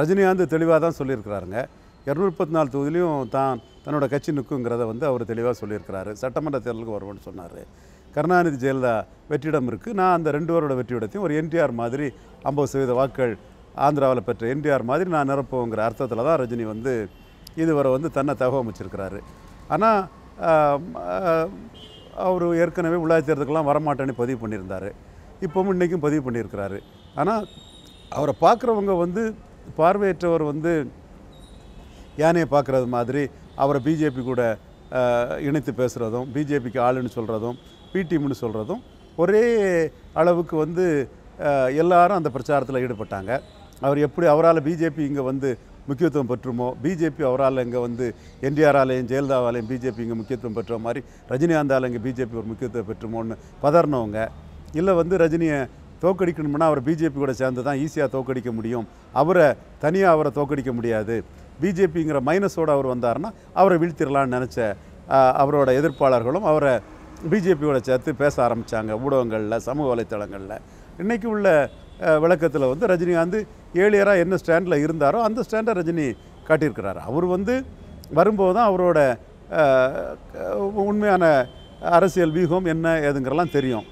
ரஜினிகாந்த் தெளிவாக தான் சொல்லியிருக்கிறாருங்க இரநூறு முப்பத்தி நாலு தொகுதியிலையும் தான் தன்னோட கட்சி நிற்குங்கிறத வந்து அவர் தெளிவாக சொல்லியிருக்கிறாரு சட்டமன்ற தேர்தலுக்கு வருவோம்னு சொன்னார் கருணாநிதி ஜெயலலிதா வெற்றிடம் இருக்குது நான் அந்த ரெண்டு பேரோட வெற்றியிடத்தையும் ஒரு என்டிஆர் மாதிரி ஐம்பது சதவீத வாக்குகள் ஆந்திராவில் பெற்ற என்டிஆர் மாதிரி நான் நிரப்புவோங்கிற அர்த்தத்தில் தான் ரஜினி வந்து இதுவரை வந்து தன்னை அமைச்சிருக்கிறாரு ஆனால் அவர் ஏற்கனவே உள்ளாட்சி தேர்தலுக்கெல்லாம் வரமாட்டேன்னு பதிவு பண்ணியிருந்தார் இப்போவும் இன்றைக்கும் பதிவு பண்ணியிருக்கிறாரு ஆனால் அவரை பார்க்குறவங்க வந்து பார்வையற்றவர் வந்து யானையை பார்க்குறது மாதிரி அவரை பிஜேபி கூட இணைத்து பேசுகிறதும் பிஜேபிக்கு ஆளுன்னு சொல்கிறதும் பிடிஎம்னு சொல்கிறதும் ஒரே அளவுக்கு வந்து எல்லாரும் அந்த பிரச்சாரத்தில் ஈடுபட்டாங்க அவர் எப்படி அவரால் பிஜேபி இங்கே வந்து முக்கியத்துவம் பெற்றுமோ பிஜேபி அவரால் இங்கே வந்து என்டிஆராலையும் ஜெயலலிதாவாலையும் பிஜேபி இங்கே முக்கியத்துவம் பெற்ற மாதிரி ரஜினிகாந்தால் இங்கே பிஜேபி ஒரு முக்கியத்துவம் பெற்றுமோன்னு பதறினவங்க இல்லை வந்து ரஜினியை தோக்கடிக்கணும்னா அவர் பிஜேபி கூட சேர்ந்து தான் ஈஸியாக தோக்கடிக்க முடியும் அவரை தனியாக அவரை தோக்கடிக்க முடியாது பிஜேபிங்கிற மைனஸோடு அவர் வந்தார்னா அவரை வீழ்த்திடலான்னு நினச்ச அவரோட எதிர்ப்பாளர்களும் அவரை பிஜேபியோட சேர்த்து பேச ஆரம்பித்தாங்க ஊடகங்களில் சமூக வலைத்தளங்களில் இன்றைக்கி உள்ள விளக்கத்தில் வந்து ரஜினிகாந்த் ஏழியராக என்ன ஸ்டாண்டில் இருந்தாரோ அந்த ஸ்டாண்டை ரஜினி காட்டியிருக்கிறார் அவர் வந்து வரும்போது தான் அவரோட உண்மையான அரசியல் வியூகம் என்ன ஏதுங்கிறலாம் தெரியும்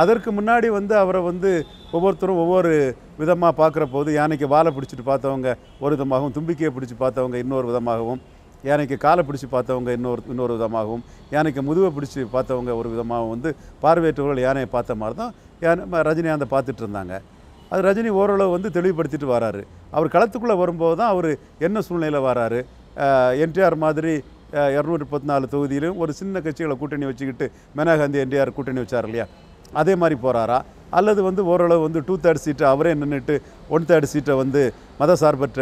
அதற்கு முன்னாடி வந்து அவரை வந்து ஒவ்வொருத்தரும் ஒவ்வொரு விதமாக பார்க்குற போது யானைக்கு வாழை பிடிச்சிட்டு பார்த்தவங்க ஒரு விதமாகவும் தும்பிக்கையை பிடிச்சி பார்த்தவங்க இன்னொரு விதமாகவும் யானைக்கு காலை பிடிச்சி பார்த்தவங்க இன்னொரு இன்னொரு விதமாகவும் யானைக்கு முதுவை பிடிச்சி பார்த்தவங்க ஒரு விதமாகவும் வந்து பார்வையற்றவர்கள் யானையை பார்த்த மாதிரி தான் யானை ரஜினிகாந்தை பார்த்துட்டு இருந்தாங்க அது ரஜினி ஓரளவு வந்து தெளிவுபடுத்திட்டு வராரு அவர் களத்துக்குள்ளே வரும்போது தான் அவர் என்ன சூழ்நிலையில் வராரு என்டிஆர் மாதிரி இரநூற்றி முப்பத்தி நாலு தொகுதியிலும் ஒரு சின்ன கட்சிகளை கூட்டணி வச்சுக்கிட்டு மேனகாந்தி என்டிஆர் கூட்டணி வச்சார் இல்லையா அதே மாதிரி போகிறாரா அல்லது வந்து ஓரளவு வந்து டூ தேர்ட் சீட்டை அவரே நின்றுட்டு ஒன் தேர்ட் சீட்டை வந்து மத சார்பற்ற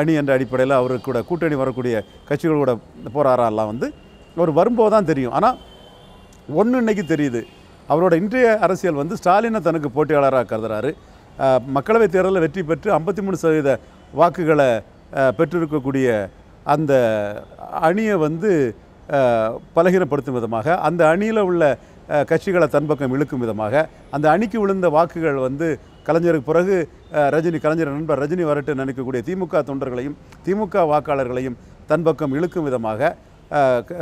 அணி என்ற அடிப்படையில் அவருக்கு கூட கூட்டணி வரக்கூடிய கட்சிகள் கூட எல்லாம் வந்து அவர் வரும்போது தான் தெரியும் ஆனால் ஒன்று இன்றைக்கி தெரியுது அவரோட இன்றைய அரசியல் வந்து ஸ்டாலினை தனக்கு போட்டியாளராக கருதுறாரு மக்களவைத் தேர்தலில் வெற்றி பெற்று ஐம்பத்தி மூணு சதவீத வாக்குகளை பெற்றிருக்கக்கூடிய அந்த அணியை வந்து பலகீனப்படுத்தும் விதமாக அந்த அணியில் உள்ள கட்சிகளை தன்பக்கம் இழுக்கும் விதமாக அந்த அணிக்கு விழுந்த வாக்குகள் வந்து கலைஞருக்கு பிறகு ரஜினி கலைஞர் நண்பர் ரஜினி வரட்டு நினைக்கக்கூடிய திமுக தொண்டர்களையும் திமுக வாக்காளர்களையும் தன்பக்கம் இழுக்கும் விதமாக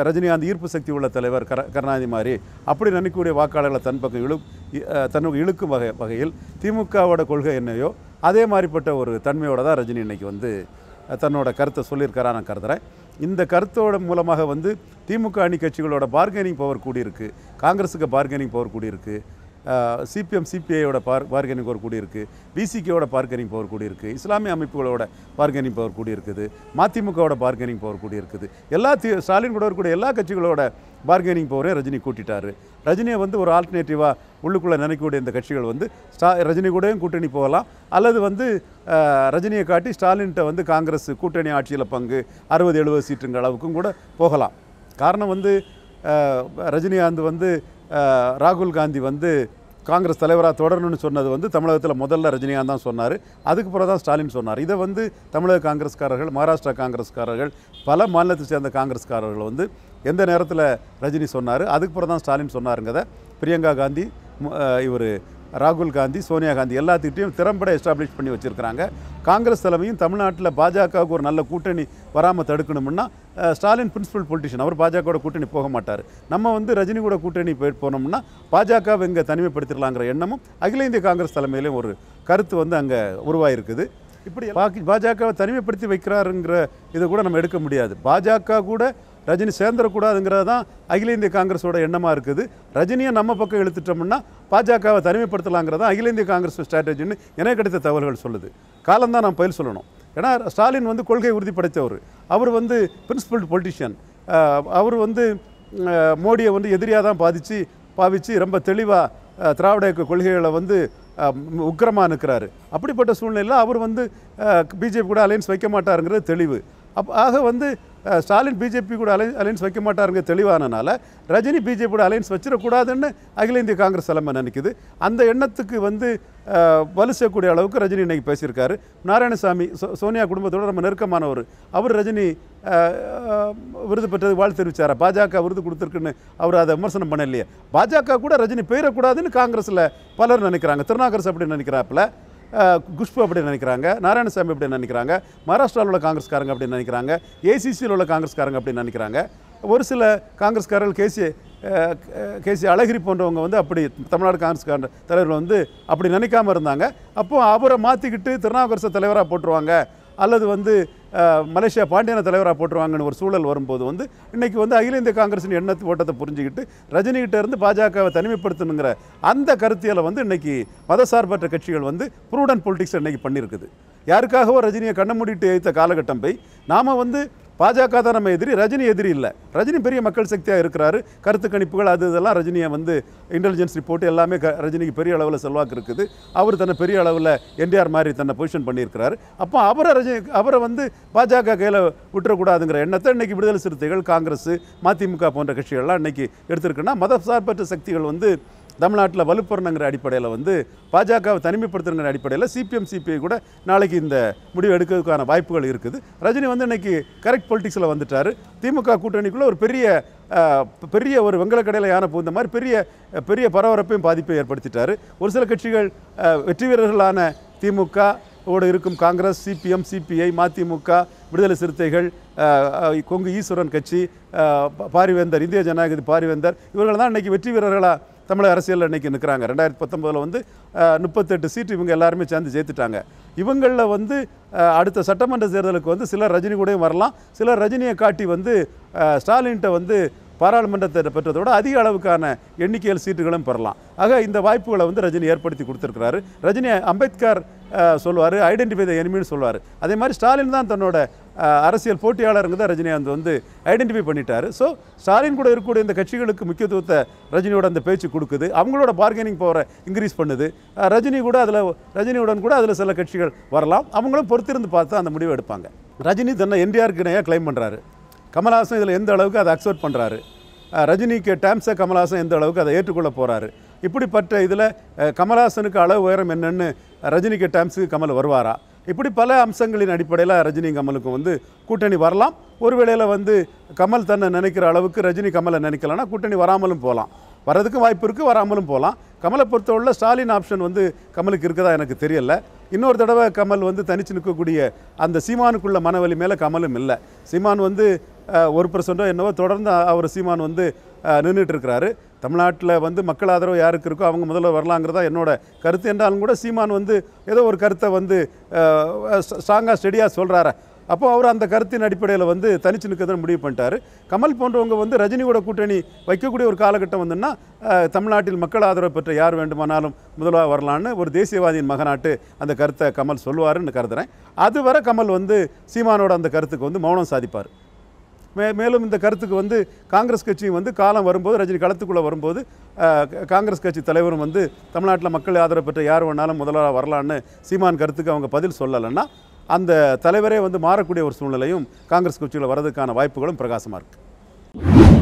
ரஜினிகாந்த் ஈர்ப்பு சக்தி உள்ள தலைவர் கர கருணாநிதி மாதிரி அப்படி நினைக்கக்கூடிய வாக்காளர்களை தன் பக்கம் இழு தன்னுக்கு இழுக்கும் வகை வகையில் திமுகவோட கொள்கை என்னையோ அதே மாதிரிப்பட்ட ஒரு தன்மையோடு தான் ரஜினி இன்றைக்கி வந்து தன்னோட கருத்தை சொல்லியிருக்காரா நான் கருதுகிறேன் இந்த கருத்தோட மூலமாக வந்து திமுக அணி கட்சிகளோட பார்கெனிங் பவர் கூடியிருக்கு காங்கிரஸுக்கு பார்கெனிங் பவர் கூடியிருக்கு சிபிஎம் சிபிஐயோட பார் பார்கனிங் பவர் கூடி இருக்குது பிசிகேவோட பார்கனிங் பவர் கூடி இருக்குது இஸ்லாமிய அமைப்புகளோட பார்கனிங் பவர் கூடி இருக்குது மதிமுகவோட பார்கனிங் பவர் கூடி இருக்குது எல்லா ஸ்டாலின் கூட இருக்கக்கூடிய எல்லா கட்சிகளோட பார்கனிங் பவரையும் ரஜினி கூட்டிட்டார் ரஜினியை வந்து ஒரு ஆல்டர்னேட்டிவாக உள்ளுக்குள்ளே நினைக்கக்கூடிய இந்த கட்சிகள் வந்து ஸ்டா ரஜினி கூடயும் கூட்டணி போகலாம் அல்லது வந்து ரஜினியை காட்டி ஸ்டாலின்கிட்ட வந்து காங்கிரஸ் கூட்டணி ஆட்சியில் பங்கு அறுபது எழுபது சீட்டுங்கிற அளவுக்கும் கூட போகலாம் காரணம் வந்து ரஜினிகாந்த் வந்து ராகுல் காந்தி வந்து காங்கிரஸ் தலைவராக தொடரணும்னு சொன்னது வந்து தமிழகத்தில் முதல்ல ரஜினிகாந்த் தான் சொன்னார் அதுக்கு பிறகு தான் ஸ்டாலின் சொன்னார் இதை வந்து தமிழக காங்கிரஸ்காரர்கள் மகாராஷ்டிரா காங்கிரஸ்காரர்கள் பல மாநிலத்தை சேர்ந்த காங்கிரஸ்காரர்கள் வந்து எந்த நேரத்தில் ரஜினி சொன்னார் அதுக்கு பிறகு தான் ஸ்டாலின் சொன்னாருங்கிறத பிரியங்கா காந்தி இவர் ராகுல் காந்தி சோனியா காந்தி எல்லாத்துக்கிட்டையும் திறம்பட எஸ்டாப்ளிஷ் பண்ணி வச்சுருக்கிறாங்க காங்கிரஸ் தலைமையும் தமிழ்நாட்டில் பாஜகவுக்கு ஒரு நல்ல கூட்டணி வராமல் தடுக்கணும்னா ஸ்டாலின் பிரின்சிபல் பொலிட்டிஷியன் அவர் பாஜகவோட கூட்டணி போக மாட்டார் நம்ம வந்து ரஜினி கூட கூட்டணி போயிட்டு போனோம்னா பாஜகவை இங்கே தனிமைப்படுத்திடலாங்கிற எண்ணமும் அகில இந்திய காங்கிரஸ் தலைமையிலையும் ஒரு கருத்து வந்து அங்கே உருவாயிருக்குது இப்படி பாக்கி பாஜகவை தனிமைப்படுத்தி வைக்கிறாருங்கிற இதை கூட நம்ம எடுக்க முடியாது பாஜக கூட ரஜினி சேர்ந்துடக்கூடாதுங்கிறது தான் அகில இந்திய காங்கிரஸோட எண்ணமாக இருக்குது ரஜினியை நம்ம பக்கம் எழுத்துட்டோம்னா பாஜகவை தனிமைப்படுத்தலாங்கிறதா அகில இந்திய காங்கிரஸ் ஸ்ட்ராட்டஜின்னு எனக்கு கிடைத்த தகவல்கள் சொல்லுது காலம்தான் நான் பயில் சொல்லணும் ஏன்னா ஸ்டாலின் வந்து கொள்கை உறுதிப்படைத்தவர் அவர் வந்து பிரின்சிபல் பொலிட்டிஷியன் அவர் வந்து மோடியை வந்து எதிரியாக தான் பாதித்து பாவித்து ரொம்ப தெளிவாக திராவிட கொள்கைகளை வந்து உக்கிரமாக நிற்கிறாரு அப்படிப்பட்ட சூழ்நிலையில் அவர் வந்து பிஜேபி கூட அலையன்ஸ் வைக்க மாட்டாருங்கிறது தெளிவு அப் ஆக வந்து ஸ்டாலின் பிஜேபி கூட அலை அலைன்ஸ் வைக்க மாட்டாருங்க தெளிவானனால ரஜினி பிஜேபியோட அலைன்ஸ் வச்சிடக்கூடாதுன்னு அகில இந்திய காங்கிரஸ் தலைமை நினைக்குது அந்த எண்ணத்துக்கு வந்து வலு சேர்க்கக்கூடிய அளவுக்கு ரஜினி இன்னைக்கு பேசியிருக்காரு நாராயணசாமி சோ சோனியா குடும்பத்தோட ரொம்ப நெருக்கமானவர் அவர் ரஜினி விருது பெற்றது வாழ்த்து தெரிவித்தாரா பாஜக விருது கொடுத்துருக்குன்னு அவர் அதை விமர்சனம் பண்ணலையே பாஜக கூட ரஜினி பெயரக்கூடாதுன்னு காங்கிரஸில் பலர் நினைக்கிறாங்க திருநாகரசு அப்படின்னு நினைக்கிறாப்புல குஷ்பு அப்படின்னு நினைக்கிறாங்க நாராயணசாமி அப்படி நினைக்கிறாங்க மகாராஷ்டிராவில் உள்ள காங்கிரஸ்காரங்க அப்படின்னு நினைக்கிறாங்க ஏசிசியில் உள்ள காங்கிரஸ்காரங்க அப்படின்னு நினைக்கிறாங்க ஒரு சில காங்கிரஸ்காரர்கள் கேசி கேசி அழகிரி போன்றவங்க வந்து அப்படி தமிழ்நாடு காங்கிரஸ் தலைவர்கள் வந்து அப்படி நினைக்காம இருந்தாங்க அப்போது அவரை மாற்றிக்கிட்டு திருநாவுக்கரசு தலைவராக போட்டுருவாங்க அல்லது வந்து மலேசியா பாண்டியன தலைவராக போட்டுருவாங்கன்னு ஒரு சூழல் வரும்போது வந்து இன்றைக்கி வந்து அகில இந்திய காங்கிரஸின் எண்ண ஓட்டத்தை புரிஞ்சுக்கிட்டு ரஜினிகிட்ட இருந்து பாஜகவை தனிமைப்படுத்தணுங்கிற அந்த கருத்தியலை வந்து இன்றைக்கி மதசார்பற்ற கட்சிகள் வந்து ப்ரூடன் பொலிட்டிக்ஸ் இன்றைக்கி பண்ணியிருக்குது யாருக்காகவோ ரஜினியை கண்ண மூடிட்டு எழுத்த காலகட்டம் போய் நாம் வந்து பாஜக தான் நம்ம எதிரி ரஜினி எதிரி இல்லை ரஜினி பெரிய மக்கள் சக்தியாக இருக்கிறாரு கருத்து கணிப்புகள் அது இதெல்லாம் ரஜினியை வந்து இன்டெலிஜென்ஸ் ரிப்போர்ட் எல்லாமே க ரஜினிக்கு பெரிய அளவில் செல்வாக்கு இருக்குது அவர் தன்னை பெரிய அளவில் என்டிஆர் மாதிரி தன்னை பொசிஷன் பண்ணியிருக்கிறாரு அப்போ அவரை ரஜினி அவரை வந்து பாஜக கையில் விட்டுறக்கூடாதுங்கிற எண்ணத்தை இன்றைக்கி விடுதலை சிறுத்தைகள் காங்கிரஸ் மதிமுக போன்ற கட்சிகள்லாம் இன்றைக்கி எடுத்திருக்குன்னா மத சார்பற்ற சக்திகள் வந்து தமிழ்நாட்டில் வலுப்பெறணுங்கிற அடிப்படையில் வந்து பாஜகவை தனிமைப்படுத்தணுங்கிற அடிப்படையில் சிபிஎம் சிபிஐ கூட நாளைக்கு இந்த முடிவு எடுக்கிறதுக்கான வாய்ப்புகள் இருக்குது ரஜினி வந்து இன்னைக்கு கரெக்ட் பொலிட்டிக்ஸில் வந்துட்டார் திமுக கூட்டணிக்குள்ளே ஒரு பெரிய பெரிய ஒரு வெங்கலக்கடையில் யானை புகுந்த மாதிரி பெரிய பெரிய பரபரப்பையும் பாதிப்பை ஏற்படுத்திட்டார் ஒரு சில கட்சிகள் வெற்றி வீரர்களான திமுக ஓடு இருக்கும் காங்கிரஸ் சிபிஎம் சிபிஐ மதிமுக விடுதலை சிறுத்தைகள் கொங்கு ஈஸ்வரன் கட்சி பாரிவேந்தர் இந்திய ஜனநாயகதி பாரிவேந்தர் இவர்கள் தான் இன்றைக்கி வெற்றி வீரர்களாக தமிழக அரசியலில் இன்றைக்கி நிற்கிறாங்க ரெண்டாயிரத்தி பத்தொம்போதில் வந்து முப்பத்தெட்டு சீட்டு இவங்க எல்லாருமே சேர்ந்து ஜெயித்துட்டாங்க இவங்களில் வந்து அடுத்த சட்டமன்ற தேர்தலுக்கு வந்து சிலர் ரஜினி கூடயும் வரலாம் சிலர் ரஜினியை காட்டி வந்து ஸ்டாலின்கிட்ட வந்து பாராளுமன்றத்தை பெற்றதோடு அதிக அளவுக்கான எண்ணிக்கையில் சீட்டுகளும் பெறலாம் ஆக இந்த வாய்ப்புகளை வந்து ரஜினி ஏற்படுத்தி கொடுத்துருக்கிறாரு ரஜினி அம்பேத்கர் சொல்லுவார் ஐடென்டிஃபை த எனிமின்னு சொல்லுவார் அதே மாதிரி ஸ்டாலின் தான் தன்னோட அரசியல் போட்டியாளருங்க தான் ரஜினிகாந்த் வந்து ஐடென்டிஃபை பண்ணிட்டார் ஸோ ஸ்டாலின் கூட இருக்கக்கூடிய இந்த கட்சிகளுக்கு முக்கியத்துவத்தை ரஜினியோட அந்த பேச்சு கொடுக்குது அவங்களோட பார்கெனிங் பவரை இன்க்ரீஸ் பண்ணுது ரஜினி கூட அதில் ரஜினியுடன் கூட அதில் சில கட்சிகள் வரலாம் அவங்களும் பொறுத்திருந்து பார்த்து அந்த முடிவை எடுப்பாங்க ரஜினி தன்னை என்டிஆருக்கு இணையாக கிளைம் பண்ணுறாரு கமல்ஹாசன் இதில் எந்த அளவுக்கு அதை அக்செப்ட் பண்ணுறாரு ரஜினிக்கு டேம்ஸை கமல்ஹாசன் எந்த அளவுக்கு அதை ஏற்றுக்கொள்ள போகிறாரு இப்படிப்பட்ட இதில் கமல்ஹாசனுக்கு அளவு உயரம் என்னென்னு ரஜினிக்கு டேம்ஸுக்கு கமல் வருவாரா இப்படி பல அம்சங்களின் அடிப்படையில் ரஜினி கமலுக்கும் வந்து கூட்டணி வரலாம் ஒரு வேளையில் வந்து கமல் தன்னை நினைக்கிற அளவுக்கு ரஜினி கமலை நினைக்கலன்னா கூட்டணி வராமலும் போகலாம் வரதுக்கும் வாய்ப்பு இருக்குது வராமலும் போகலாம் கமலை பொறுத்தவரையில் ஸ்டாலின் ஆப்ஷன் வந்து கமலுக்கு இருக்கதா எனக்கு தெரியல இன்னொரு தடவை கமல் வந்து தனிச்சு நிற்கக்கூடிய அந்த சீமானுக்குள்ள மனவலி மேலே கமலும் இல்லை சீமான் வந்து ஒரு பர்சன்ட்டோ என்னவோ தொடர்ந்து அவர் சீமான் வந்து நின்றுட்டு இருக்கிறாரு தமிழ்நாட்டில் வந்து மக்கள் ஆதரவு யாருக்கு இருக்கோ அவங்க முதல்ல வரலாங்கிறதா என்னோட கருத்து என்றாலும் கூட சீமான் வந்து ஏதோ ஒரு கருத்தை வந்து ஸ்ட்ராங்காக ஸ்டெடியாக சொல்கிறார அப்போ அவர் அந்த கருத்தின் அடிப்படையில் வந்து தனிச்சு நிற்கிறது முடிவு பண்ணிட்டார் கமல் போன்றவங்க வந்து ரஜினியோட கூட்டணி வைக்கக்கூடிய ஒரு காலகட்டம் வந்துன்னா தமிழ்நாட்டில் மக்கள் ஆதரவு பெற்ற யார் வேண்டுமானாலும் முதல்வாக வரலான்னு ஒரு தேசியவாதியின் மகநாட்டு அந்த கருத்தை கமல் சொல்லுவாருன்னு கருதுகிறேன் அதுவரை கமல் வந்து சீமானோட அந்த கருத்துக்கு வந்து மௌனம் சாதிப்பார் மே மேலும் இந்த கருத்துக்கு வந்து காங்கிரஸ் கட்சியும் வந்து காலம் வரும்போது ரஜினி களத்துக்குள்ளே வரும்போது காங்கிரஸ் கட்சி தலைவரும் வந்து தமிழ்நாட்டில் மக்கள் ஆதரவு பெற்ற யார் வேணாலும் முதலாக வரலான்னு சீமான் கருத்துக்கு அவங்க பதில் சொல்லலைன்னா அந்த தலைவரே வந்து மாறக்கூடிய ஒரு சூழ்நிலையும் காங்கிரஸ் கட்சியில் வரதுக்கான வாய்ப்புகளும் பிரகாசமாக இருக்குது